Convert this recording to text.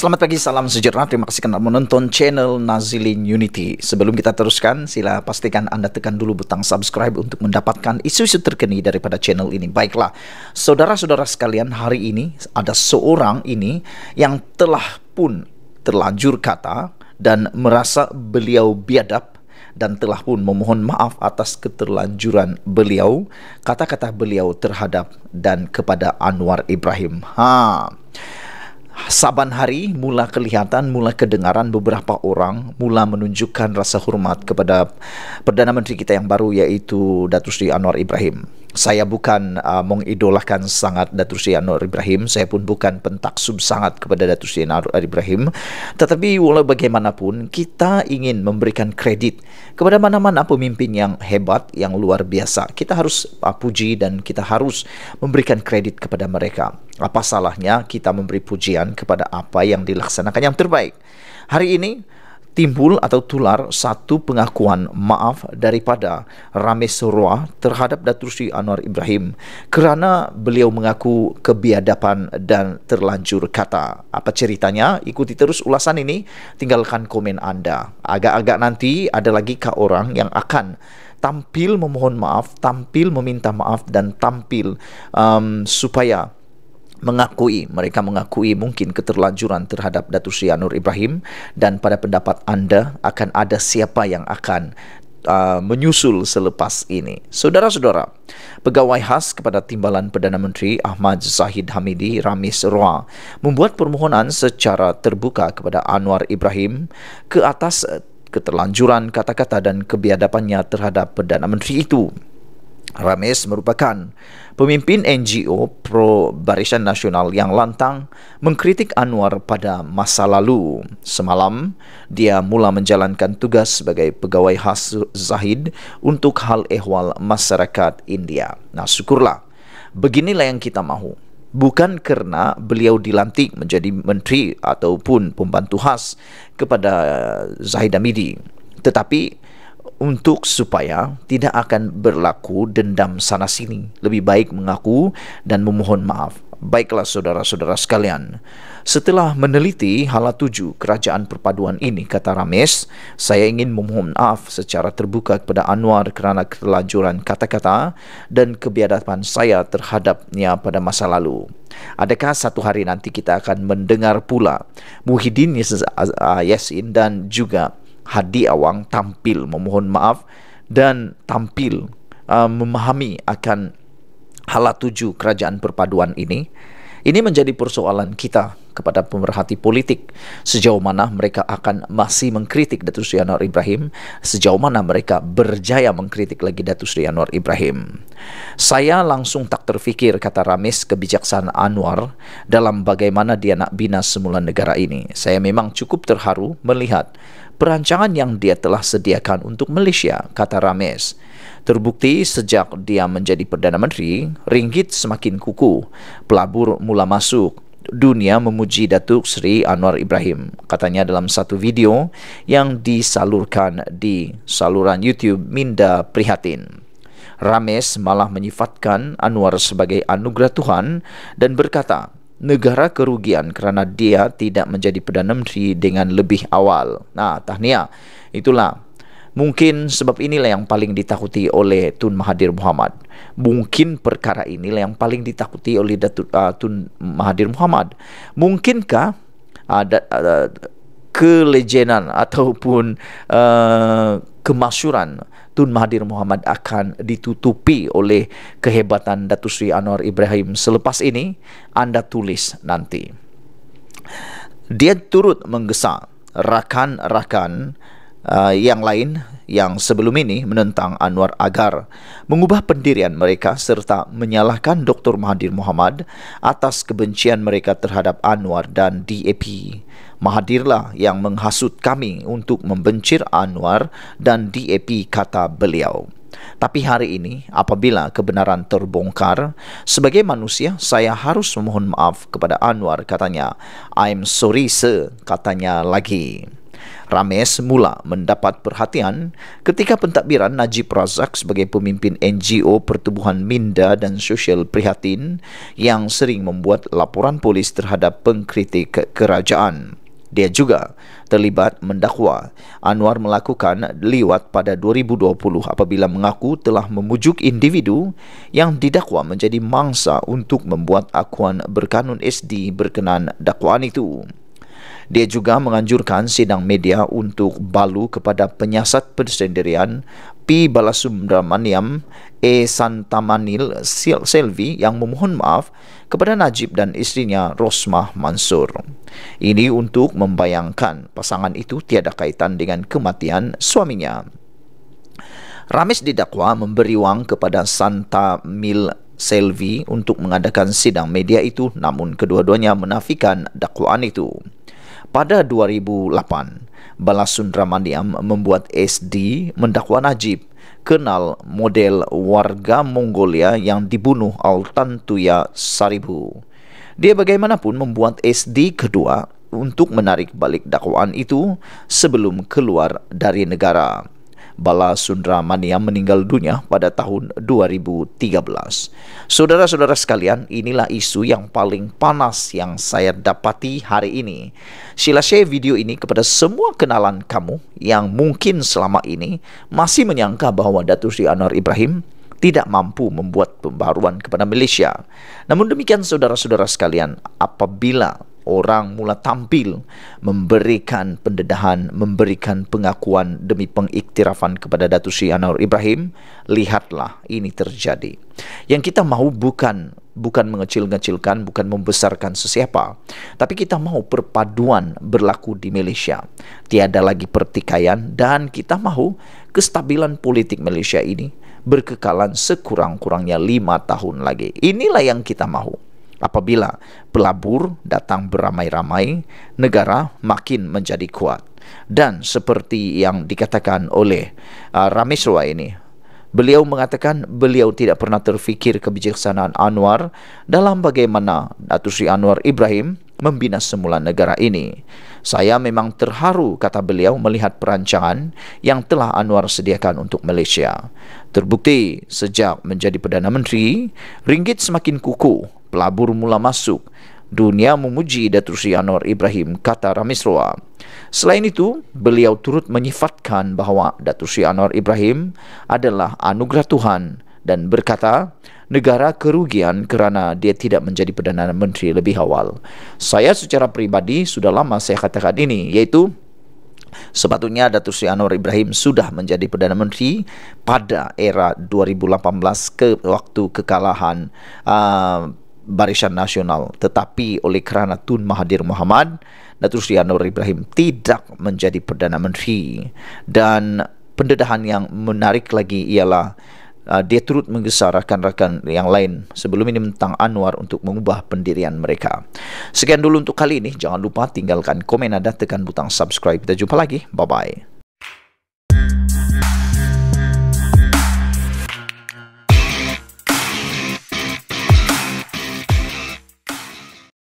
Selamat pagi, salam sejahtera. Terima kasih kerana menonton channel Nazilin Unity. Sebelum kita teruskan, sila pastikan anda tekan dulu butang subscribe untuk mendapatkan isu-isu terkini daripada channel ini. Baiklah, saudara-saudara sekalian, hari ini ada seorang ini yang telah pun terlanjur kata dan merasa beliau biadap dan telah pun memohon maaf atas keterlanjuran beliau, kata-kata beliau terhadap dan kepada Anwar Ibrahim. Haa saban hari mula kelihatan, mula kedengaran beberapa orang mula menunjukkan rasa hormat kepada Perdana Menteri kita yang baru iaitu Datuk Sri Anwar Ibrahim saya bukan uh, mengidolakan sangat Datu Seri Anwar Ibrahim saya pun bukan pentaksub sangat kepada Datu Seri Anwar Ibrahim tetapi walaupun bagaimanapun kita ingin memberikan kredit kepada mana-mana pemimpin yang hebat yang luar biasa kita harus uh, puji dan kita harus memberikan kredit kepada mereka apa salahnya kita memberi pujian kepada apa yang dilaksanakan yang terbaik hari ini timbul atau tular satu pengakuan maaf daripada Rames Roa terhadap Datuk Sri Anwar Ibrahim kerana beliau mengaku kebiadapan dan terlanjur kata. Apa ceritanya? Ikuti terus ulasan ini, tinggalkan komen anda. Agak-agak nanti ada lagi ke orang yang akan tampil memohon maaf, tampil meminta maaf dan tampil um, supaya mengakui mereka mengakui mungkin keterlanjuran terhadap Datuk Sri Anwar Ibrahim dan pada pendapat anda akan ada siapa yang akan uh, menyusul selepas ini. Saudara-saudara, pegawai khas kepada Timbalan Perdana Menteri Ahmad Zahid Hamidi Ramis Roa membuat permohonan secara terbuka kepada Anwar Ibrahim ke atas uh, keterlanjuran kata-kata dan kebiadapannya terhadap Perdana Menteri itu. Rames merupakan pemimpin NGO Pro Barisan Nasional yang lantang mengkritik Anwar pada masa lalu. Semalam, dia mula menjalankan tugas sebagai pegawai khas Zahid untuk hal ehwal masyarakat India. Nah, syukurlah. Beginilah yang kita mahu. Bukan kerana beliau dilantik menjadi menteri ataupun pembantu khas kepada Zahid Amidi. Tetapi, untuk supaya tidak akan berlaku dendam sana sini lebih baik mengaku dan memohon maaf baiklah saudara-saudara sekalian setelah meneliti hal tuju kerajaan perpaduan ini kata Rames saya ingin memohon maaf secara terbuka kepada Anwar kerana kelajuran kata-kata dan kebiadaban saya terhadapnya pada masa lalu adakah satu hari nanti kita akan mendengar pula Muhyiddin Yassin dan juga Hadi Awang tampil memohon maaf dan tampil uh, memahami akan hala tuju kerajaan perpaduan ini. Ini menjadi persoalan kita kepada pemerhati politik sejauh mana mereka akan masih mengkritik Datuk Seri Anwar Ibrahim, sejauh mana mereka berjaya mengkritik lagi Datuk Seri Anwar Ibrahim. Saya langsung tak terfikir kata Ramis kebijaksanaan Anwar dalam bagaimana dia nak bina semula negara ini. Saya memang cukup terharu melihat perancangan yang dia telah sediakan untuk Malaysia, kata Rames. Terbukti sejak dia menjadi Perdana Menteri, ringgit semakin kuku, pelabur mula masuk, dunia memuji Datuk Seri Anwar Ibrahim, katanya dalam satu video yang disalurkan di saluran YouTube Minda Prihatin. Rames malah menyifatkan Anwar sebagai anugerah Tuhan dan berkata, negara kerugian kerana dia tidak menjadi Perdana Menteri dengan lebih awal. Nah, tahniah. Itulah. Mungkin sebab inilah yang paling ditakuti oleh Tun Mahathir Muhammad. Mungkin perkara inilah yang paling ditakuti oleh Datu, uh, Tun Mahathir Muhammad. Mungkinkah ada uh, uh, kelejenan ataupun uh, kemasyuran Tun Mahathir Muhammad akan ditutupi oleh kehebatan Datu Sri Anwar Ibrahim selepas ini anda tulis nanti. Dia turut menggesa rakan-rakan uh, yang lain yang sebelum ini menentang Anwar agar mengubah pendirian mereka serta menyalahkan Dr. Mahathir Muhammad atas kebencian mereka terhadap Anwar dan DAP. Mahathirlah yang menghasut kami untuk membencir Anwar dan DAP kata beliau. Tapi hari ini apabila kebenaran terbongkar, sebagai manusia saya harus memohon maaf kepada Anwar katanya. I'm sorry sir katanya lagi. Rames mula mendapat perhatian ketika pentadbiran Najib Razak sebagai pemimpin NGO Pertubuhan Minda dan Sosial Prihatin yang sering membuat laporan polis terhadap pengkritik kerajaan. Dia juga terlibat mendakwa Anwar melakukan liwat pada 2020 apabila mengaku telah memujuk individu yang didakwa menjadi mangsa untuk membuat akuan berkanun SD berkenaan dakwaan itu. Dia juga menganjurkan sidang media untuk balu kepada penyiasat persendirian P. Balasubramaniam E. Santamanil Selvi yang memohon maaf kepada Najib dan istrinya Rosmah Mansur. Ini untuk membayangkan pasangan itu tiada kaitan dengan kematian suaminya. Ramis didakwa memberi wang kepada Santa Mil Selvi untuk mengadakan sidang media itu namun kedua-duanya menafikan dakwaan itu pada 2008, Balasundramaniam membuat SD mendakwa Najib kenal model warga Mongolia yang dibunuh Al Tantuya Saribu. Dia bagaimanapun membuat SD kedua untuk menarik balik dakwaan itu sebelum keluar dari negara. Bala Sundramania meninggal dunia pada tahun 2013. Saudara-saudara sekalian, inilah isu yang paling panas yang saya dapati hari ini. Sila share video ini kepada semua kenalan kamu yang mungkin selama ini masih menyangka bahwa Datu Sri Anwar Ibrahim tidak mampu membuat pembaruan kepada Malaysia. Namun demikian saudara-saudara sekalian, apabila orang mula tampil memberikan pendedahan memberikan pengakuan demi pengiktirafan kepada Datuk Sri Anwar Ibrahim lihatlah ini terjadi yang kita mahu bukan bukan mengecil-ngecilkan bukan membesarkan sesiapa tapi kita mahu perpaduan berlaku di Malaysia tiada lagi pertikaian dan kita mahu kestabilan politik Malaysia ini berkekalan sekurang-kurangnya lima tahun lagi inilah yang kita mahu apabila pelabur datang beramai-ramai, negara makin menjadi kuat. Dan seperti yang dikatakan oleh uh, Ramiswa ini, beliau mengatakan beliau tidak pernah terfikir kebijaksanaan Anwar dalam bagaimana Datuk Sri Anwar Ibrahim membina semula negara ini. Saya memang terharu kata beliau melihat perancangan yang telah Anwar sediakan untuk Malaysia. Terbukti sejak menjadi Perdana Menteri, ringgit semakin kukuh, pelabur mula masuk. Dunia memuji Datuk Sri Anwar Ibrahim kata Ramisroa. Selain itu, beliau turut menyifatkan bahawa Datuk Sri Anwar Ibrahim adalah anugerah Tuhan dan berkata, negara kerugian kerana dia tidak menjadi Perdana Menteri lebih awal. Saya secara peribadi sudah lama saya katakan ini, yaitu Sepatutnya Datuk Sri Anwar Ibrahim sudah menjadi Perdana Menteri pada era 2018 ke waktu kekalahan uh, Barisan Nasional tetapi oleh kerana Tun Mahathir Mohamad Datuk Sri Anwar Ibrahim tidak menjadi Perdana Menteri dan pendedahan yang menarik lagi ialah uh, ah, dia turut menggesar rakan-rakan yang lain sebelum ini tentang Anwar untuk mengubah pendirian mereka. Sekian dulu untuk kali ini. Jangan lupa tinggalkan komen dan tekan butang subscribe. Kita jumpa lagi. Bye-bye.